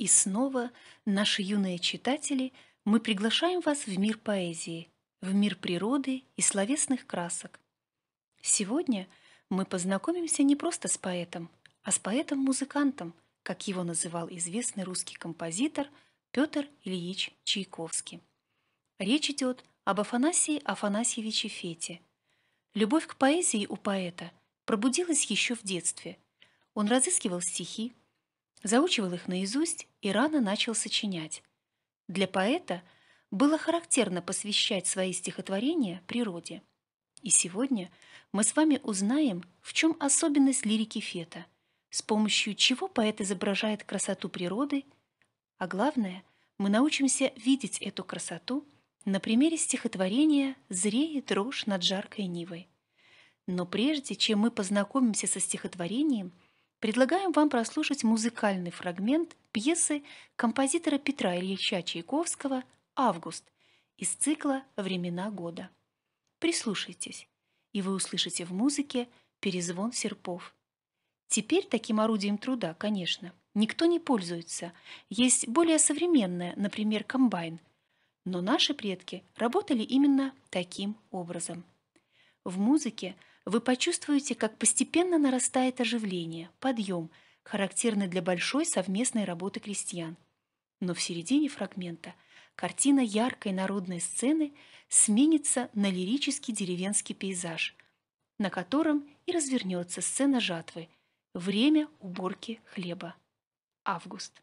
И снова, наши юные читатели, мы приглашаем вас в мир поэзии, в мир природы и словесных красок. Сегодня мы познакомимся не просто с поэтом, а с поэтом-музыкантом, как его называл известный русский композитор Петр Ильич Чайковский. Речь идет об Афанасии Афанасьевиче Фете. Любовь к поэзии у поэта пробудилась еще в детстве. Он разыскивал стихи, заучивал их наизусть и рано начал сочинять. Для поэта было характерно посвящать свои стихотворения природе. И сегодня мы с вами узнаем, в чем особенность лирики Фета, с помощью чего поэт изображает красоту природы, а главное, мы научимся видеть эту красоту на примере стихотворения «Зреет рожь над жаркой нивой». Но прежде чем мы познакомимся со стихотворением – предлагаем вам прослушать музыкальный фрагмент пьесы композитора Петра Ильича Чайковского «Август» из цикла «Времена года». Прислушайтесь, и вы услышите в музыке перезвон серпов. Теперь таким орудием труда, конечно, никто не пользуется. Есть более современное, например, комбайн. Но наши предки работали именно таким образом. В музыке – вы почувствуете, как постепенно нарастает оживление, подъем, характерный для большой совместной работы крестьян. Но в середине фрагмента картина яркой народной сцены сменится на лирический деревенский пейзаж, на котором и развернется сцена жатвы, время уборки хлеба. Август.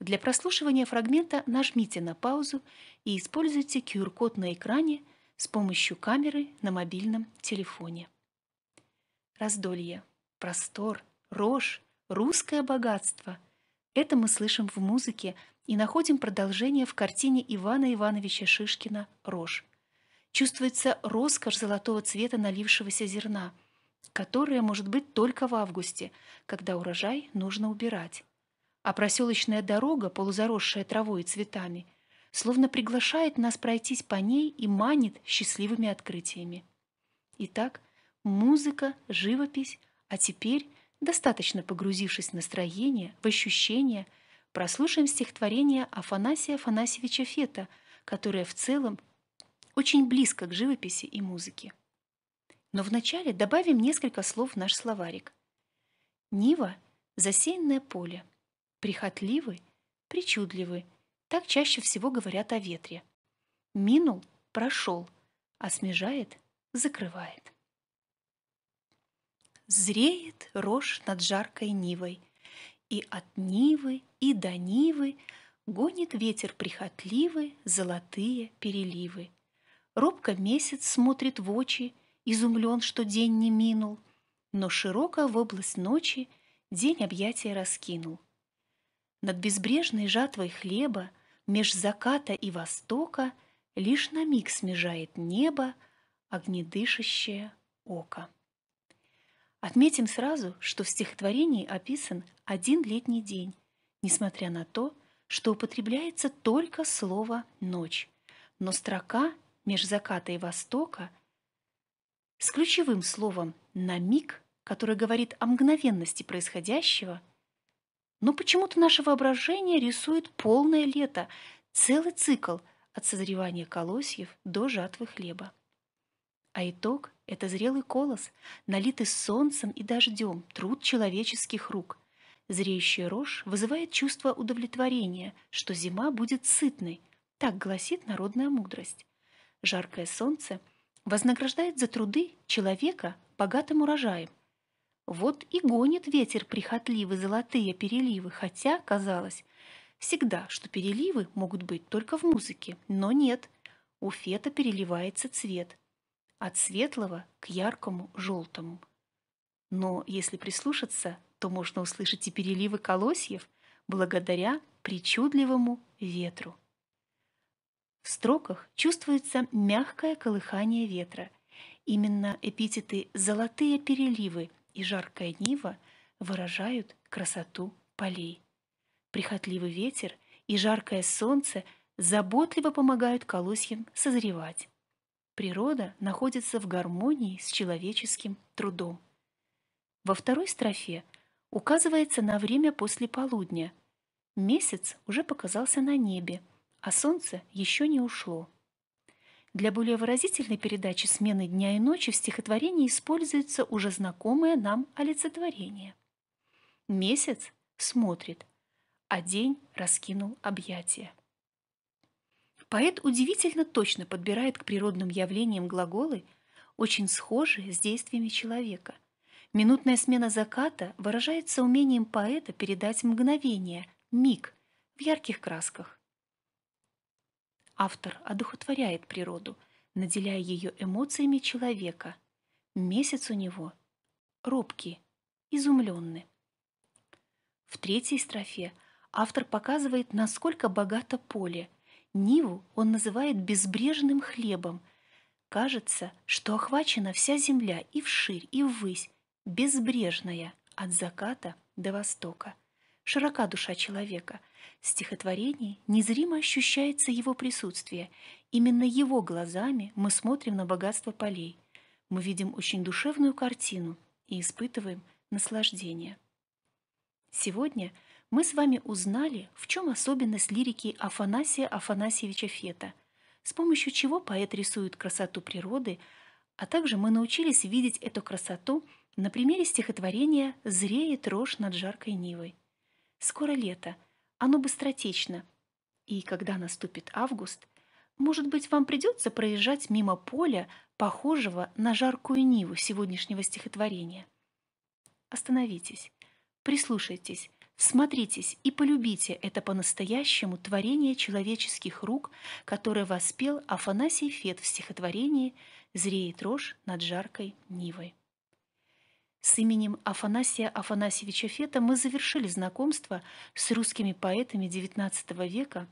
Для прослушивания фрагмента нажмите на паузу и используйте QR-код на экране – с помощью камеры на мобильном телефоне. Раздолье, простор, рожь, русское богатство – это мы слышим в музыке и находим продолжение в картине Ивана Ивановича Шишкина «Рожь». Чувствуется роскошь золотого цвета налившегося зерна, которое может быть только в августе, когда урожай нужно убирать. А проселочная дорога, полузаросшая травой и цветами – словно приглашает нас пройтись по ней и манит счастливыми открытиями. Итак, музыка, живопись, а теперь, достаточно погрузившись в настроение, в ощущения, прослушаем стихотворение Афанасия Афанасьевича Фета, которое в целом очень близко к живописи и музыке. Но вначале добавим несколько слов в наш словарик. Нива – засеянное поле, прихотливы, причудливы – так чаще всего говорят о ветре. Минул – прошел, а смежает – закрывает. Зреет рожь над жаркой нивой, И от нивы, и до нивы Гонит ветер прихотливый золотые переливы. Робко месяц смотрит в очи, Изумлен, что день не минул, Но широко в область ночи День объятия раскинул. Над безбрежной жатвой хлеба меж заката и востока Лишь на миг смежает небо огнедышащее око. Отметим сразу, что в стихотворении описан один летний день, несмотря на то, что употребляется только слово «ночь», но строка меж заката и востока с ключевым словом «на миг», которое говорит о мгновенности происходящего – но почему-то наше воображение рисует полное лето, целый цикл от созревания колосьев до жатвы хлеба. А итог – это зрелый колос, налитый солнцем и дождем, труд человеческих рук. Зреющая рожь вызывает чувство удовлетворения, что зима будет сытной, так гласит народная мудрость. Жаркое солнце вознаграждает за труды человека богатым урожаем – вот и гонит ветер прихотливый золотые переливы, хотя, казалось, всегда, что переливы могут быть только в музыке, но нет. У фета переливается цвет. От светлого к яркому желтому. Но если прислушаться, то можно услышать и переливы колосьев благодаря причудливому ветру. В строках чувствуется мягкое колыхание ветра. Именно эпитеты «золотые переливы» и жаркая нива выражают красоту полей. Прихотливый ветер и жаркое солнце заботливо помогают колосьям созревать. Природа находится в гармонии с человеческим трудом. Во второй строфе указывается на время после полудня. Месяц уже показался на небе, а солнце еще не ушло. Для более выразительной передачи смены дня и ночи в стихотворении используется уже знакомое нам олицетворение. Месяц смотрит, а день раскинул объятия. Поэт удивительно точно подбирает к природным явлениям глаголы, очень схожие с действиями человека. Минутная смена заката выражается умением поэта передать мгновение, миг, в ярких красках. Автор одухотворяет природу, наделяя ее эмоциями человека. Месяц у него робкий, изумленный. В третьей строфе автор показывает, насколько богато поле. Ниву он называет безбрежным хлебом. Кажется, что охвачена вся земля и вширь, и ввысь, безбрежная, от заката до востока – широка душа человека. В стихотворении незримо ощущается его присутствие. Именно его глазами мы смотрим на богатство полей. Мы видим очень душевную картину и испытываем наслаждение. Сегодня мы с вами узнали, в чем особенность лирики Афанасия Афанасьевича Фета, с помощью чего поэт рисует красоту природы, а также мы научились видеть эту красоту на примере стихотворения «Зреет рожь над жаркой нивой». Скоро лето, оно быстротечно. И когда наступит август, может быть, вам придется проезжать мимо поля, похожего на жаркую ниву сегодняшнего стихотворения. Остановитесь, прислушайтесь, Смотритесь и полюбите это по-настоящему творение человеческих рук, которое воспел Афанасий Фет в стихотворении «Зреет рожь над жаркой Нивой». С именем Афанасия Афанасьевича Фета мы завершили знакомство с русскими поэтами XIX века,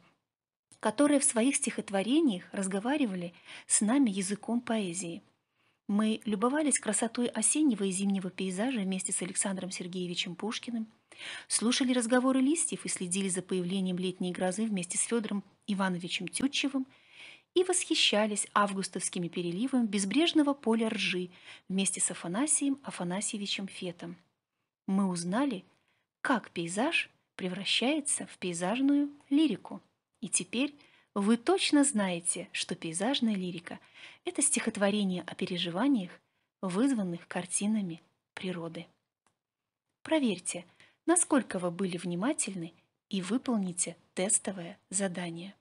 которые в своих стихотворениях разговаривали с нами языком поэзии. Мы любовались красотой осеннего и зимнего пейзажа вместе с Александром Сергеевичем Пушкиным, слушали разговоры листьев и следили за появлением летней грозы вместе с Федором Ивановичем Тютчевым – и восхищались августовскими переливами безбрежного поля ржи вместе с Афанасием Афанасьевичем Фетом. Мы узнали, как пейзаж превращается в пейзажную лирику. И теперь вы точно знаете, что пейзажная лирика – это стихотворение о переживаниях, вызванных картинами природы. Проверьте, насколько вы были внимательны и выполните тестовое задание.